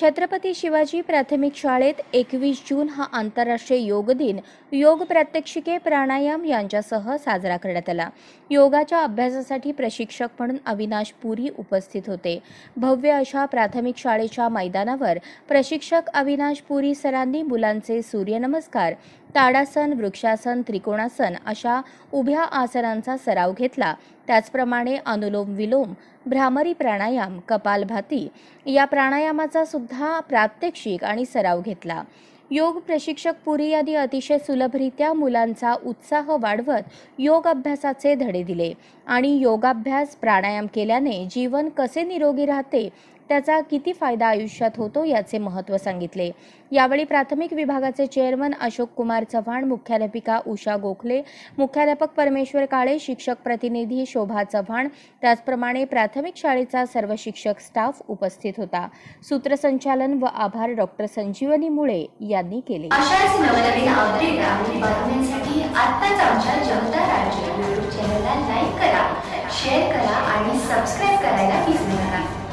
छत्रपती शिवाजी प्राथमिक शाळेत एकवीस जून हा आंतरराष्ट्रीय योग दिन योग प्रात्यक्षिके प्राणायाम यांच्यासह साजरा करण्यात आला योगाच्या अभ्यासासाठी प्रशिक्षक म्हणून अविनाश पुरी उपस्थित होते भव्य अशा प्राथमिक शाळेच्या मैदानावर प्रशिक्षक अविनाश पुरी सरांनी मुलांचे सूर्यनमस्कार ताडासन वृक्षासन त्रिकोणासन अशा उभ्या आसनांचा सराव घेतला त्याचप्रमाणे अनुलोम विलोम भ्रामरी प्राणायाम कपालभाती या प्राणायामाचा सुद्धा प्रात्यक्षिक आणि सराव घेतला योग प्रशिक्षक पुरी यांनी अतिशय सुलभरित्या मुलांचा उत्साह वाढवत योग अभ्यासाचे धडे दिले आणि योगाभ्यास प्राणायाम केल्याने जीवन कसे निरोगी राहते त्याचा किती फायदा आयुष्यात होतो याचे महत्त्व सांगितले यावेळी प्राथमिक विभागाचे चेअरमन अशोक कुमार चव्हाण मुख्याध्यापिका उषा गोखले मुख्याध्यापक परमेश्वर काळे शिक्षक प्रतिनिधी शोभा चव्हाण त्याचप्रमाणे प्राथमिक शाळेचा सर्व शिक्षक स्टाफ उपस्थित होता सूत्रसंचालन व आभार डॉक्टर संजीवनी मुळे यांनी केले शेअर करा आणि करायला विसरू नका